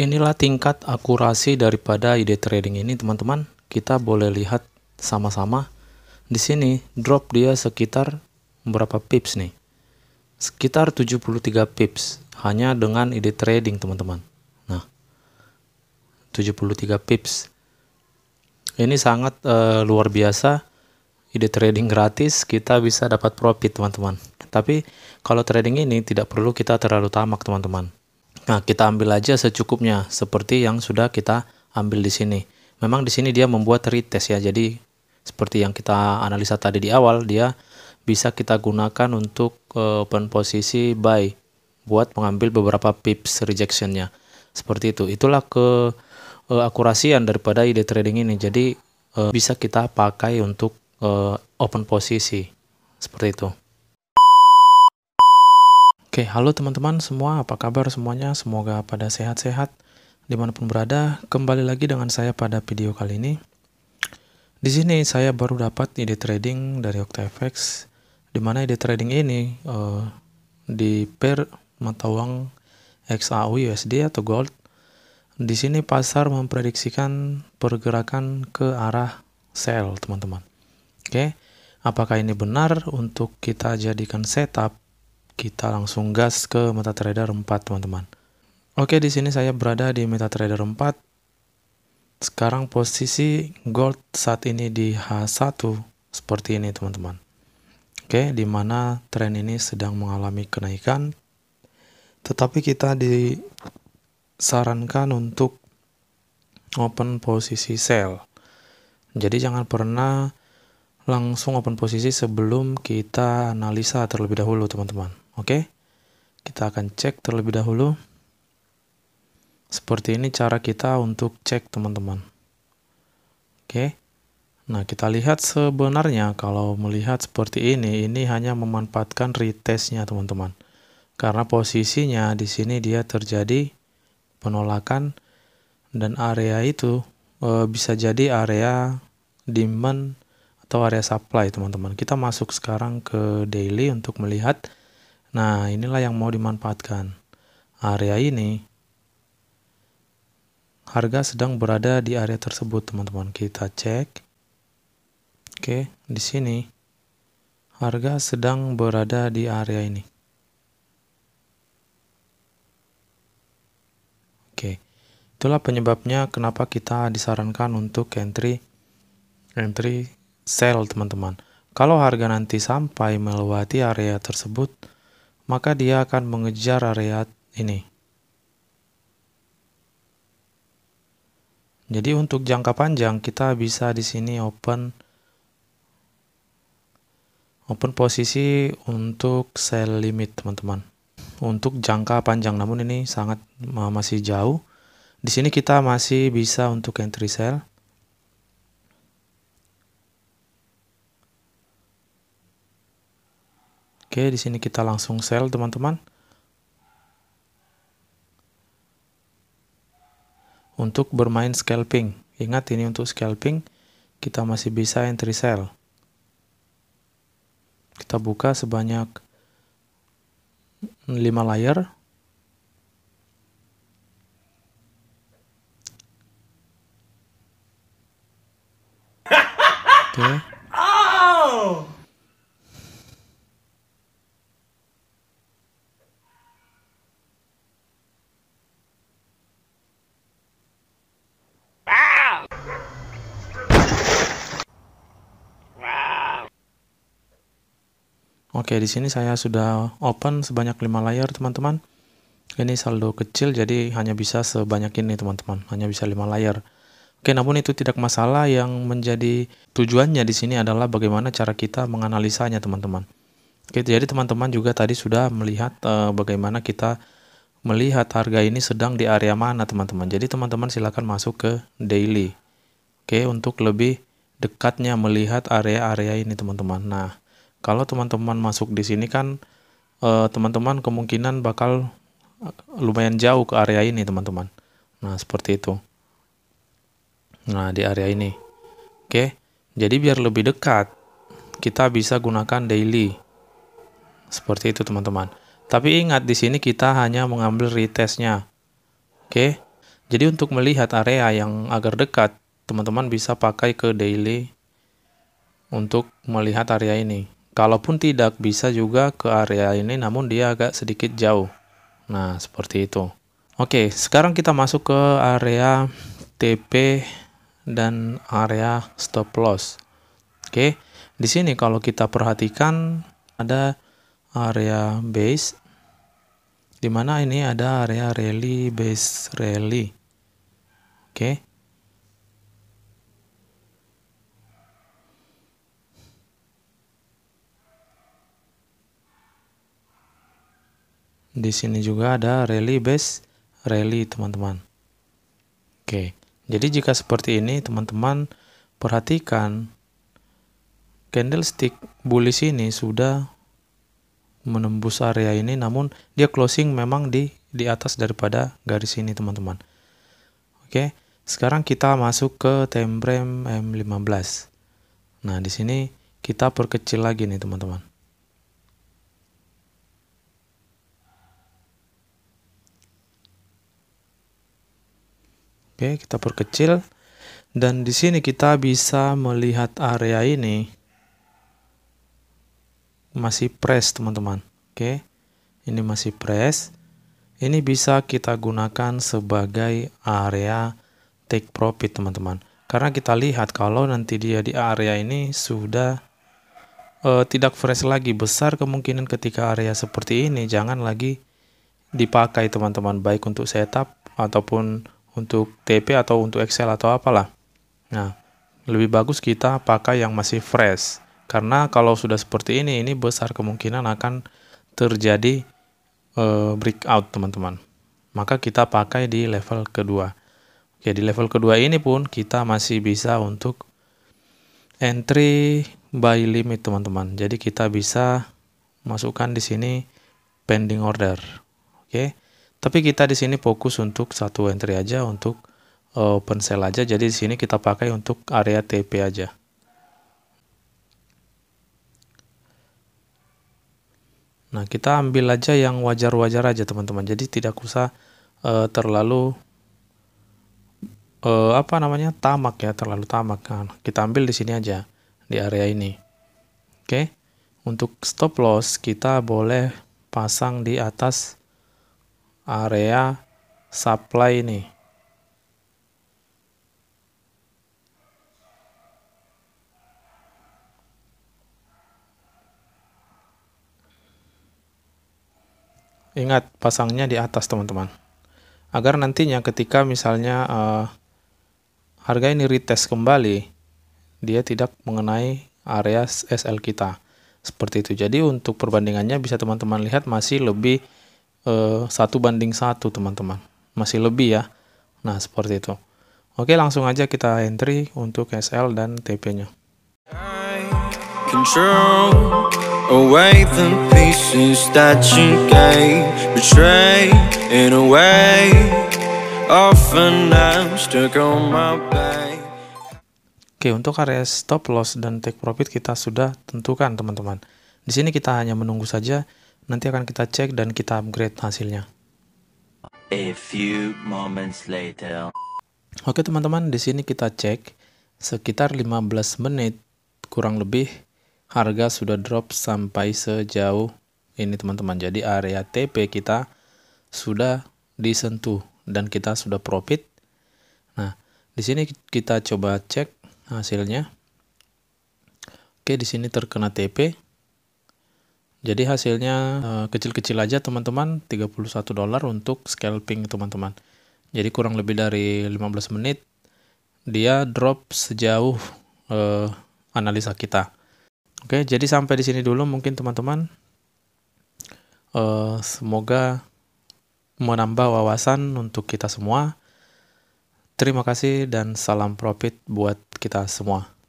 Inilah tingkat akurasi daripada ide trading ini teman-teman. Kita boleh lihat sama-sama. Di sini drop dia sekitar berapa pips nih? Sekitar 73 pips hanya dengan ide trading teman-teman. Nah, 73 pips. Ini sangat e, luar biasa. Ide trading gratis kita bisa dapat profit teman-teman. Tapi kalau trading ini tidak perlu kita terlalu tamak teman-teman Nah, kita ambil aja secukupnya seperti yang sudah kita ambil di sini. Memang di sini dia membuat retest ya. Jadi seperti yang kita analisa tadi di awal, dia bisa kita gunakan untuk eh, open posisi buy buat mengambil beberapa pips rejectionnya. Seperti itu. Itulah ke uh, akurasian daripada ide trading ini. Jadi uh, bisa kita pakai untuk uh, open posisi. Seperti itu. Oke, halo teman-teman semua, apa kabar semuanya? Semoga pada sehat-sehat dimanapun berada. Kembali lagi dengan saya pada video kali ini. Di sini saya baru dapat ide trading dari OctaFX, di mana ide trading ini uh, di pair mata uang XAU USD atau gold. Di sini pasar memprediksikan pergerakan ke arah sell, teman-teman. Oke, apakah ini benar untuk kita jadikan setup kita langsung gas ke MetaTrader 4, teman-teman. Oke, di sini saya berada di MetaTrader 4. Sekarang posisi gold saat ini di H1 seperti ini, teman-teman. Oke, di mana tren ini sedang mengalami kenaikan. Tetapi kita disarankan untuk open posisi sell. Jadi jangan pernah langsung open posisi sebelum kita analisa terlebih dahulu teman-teman. Oke, kita akan cek terlebih dahulu. Seperti ini cara kita untuk cek teman-teman. Oke, nah kita lihat sebenarnya kalau melihat seperti ini, ini hanya memanfaatkan retestnya teman-teman. Karena posisinya di sini dia terjadi penolakan dan area itu e, bisa jadi area demand atau area supply teman-teman. Kita masuk sekarang ke daily untuk melihat. Nah, inilah yang mau dimanfaatkan. Area ini harga sedang berada di area tersebut teman-teman. Kita cek. Oke, di sini harga sedang berada di area ini. Oke. Itulah penyebabnya kenapa kita disarankan untuk entry entry sell teman-teman. Kalau harga nanti sampai melewati area tersebut, maka dia akan mengejar area ini. Jadi untuk jangka panjang kita bisa di sini open open posisi untuk sell limit teman-teman. Untuk jangka panjang namun ini sangat masih jauh. Di sini kita masih bisa untuk entry sell. Oke, di sini kita langsung sell teman-teman. Untuk bermain scalping, ingat ini untuk scalping, kita masih bisa entry sell. Kita buka sebanyak 5 layer. Oke. Okay. Oh! Oke, di sini saya sudah open sebanyak 5 layer, teman-teman. Ini saldo kecil, jadi hanya bisa sebanyak ini, teman-teman. Hanya bisa 5 layer. Oke, namun itu tidak masalah. Yang menjadi tujuannya di sini adalah bagaimana cara kita menganalisanya, teman-teman. Oke, jadi teman-teman juga tadi sudah melihat uh, bagaimana kita melihat harga ini sedang di area mana teman-teman. Jadi teman-teman silakan masuk ke daily. Oke, untuk lebih dekatnya melihat area-area ini teman-teman. Nah, kalau teman-teman masuk di sini kan eh, teman-teman uh, kemungkinan bakal eh, lumayan jauh ke area ini teman-teman nah seperti itu nah di area ini oke jadi biar lebih dekat kita bisa gunakan daily seperti itu teman-teman tapi ingat di sini kita hanya mengambil retestnya oke jadi untuk melihat area yang agar dekat teman-teman bisa pakai ke daily untuk melihat area ini kalaupun tidak bisa juga ke area ini namun dia agak sedikit jauh nah seperti itu oke sekarang kita masuk ke area TP dan area stop loss oke di sini kalau kita perhatikan ada area base dimana ini ada area rally base rally oke di sini juga ada rally base rally teman-teman. Oke, jadi jika seperti ini teman-teman perhatikan candlestick bullish ini sudah menembus area ini namun dia closing memang di di atas daripada garis ini teman-teman. Oke, sekarang kita masuk ke time frame M15. Nah, di sini kita perkecil lagi nih teman-teman. Oke, kita perkecil. Dan di sini kita bisa melihat area ini masih press, teman-teman. Oke. Ini masih press. Ini bisa kita gunakan sebagai area take profit, teman-teman. Karena kita lihat kalau nanti dia di area ini sudah uh, tidak fresh lagi, besar kemungkinan ketika area seperti ini jangan lagi dipakai teman-teman baik untuk setup ataupun untuk TP atau untuk Excel atau apalah. Nah, lebih bagus kita pakai yang masih fresh. Karena kalau sudah seperti ini, ini besar kemungkinan akan terjadi uh, breakout, teman-teman. Maka kita pakai di level kedua. Oke, di level kedua ini pun kita masih bisa untuk entry by limit, teman-teman. Jadi kita bisa masukkan di sini pending order. Oke. Tapi kita di sini fokus untuk satu entry aja untuk eh, open cell aja. Jadi di sini kita pakai untuk area TP aja. Nah, kita ambil aja yang wajar-wajar aja, teman-teman. Jadi tidak usah uh, terlalu uh, apa namanya? tamak ya, terlalu tamak kan. Nah, kita ambil di sini aja di area ini. Oke. Okay? Untuk stop loss kita boleh pasang di atas area supply ini. Ingat pasangnya di atas teman-teman. Agar nantinya ketika misalnya uh, harga ini retest kembali, dia tidak mengenai area SL kita. Seperti itu. Jadi untuk perbandingannya bisa teman-teman lihat masih lebih Eh, satu uh, banding satu teman-teman masih lebih ya nah seperti itu oke langsung aja kita entry untuk SL dan TP nya Oke, untuk area stop loss dan take profit kita sudah tentukan, teman-teman. Di sini kita hanya menunggu saja Nanti akan kita cek dan kita upgrade hasilnya. A few moments later. Oke teman-teman, di sini kita cek sekitar 15 menit kurang lebih harga sudah drop sampai sejauh ini teman-teman. Jadi area TP kita sudah disentuh dan kita sudah profit. Nah, di sini kita coba cek hasilnya. Oke, di sini terkena TP jadi hasilnya eh, kecil-kecil uh, aja teman-teman, 31 dolar untuk scalping teman-teman. Jadi kurang lebih dari 15 menit dia drop sejauh uh, analisa kita. Oke, jadi sampai di sini dulu mungkin teman-teman. Uh, semoga menambah wawasan untuk kita semua. Terima kasih dan salam profit buat kita semua.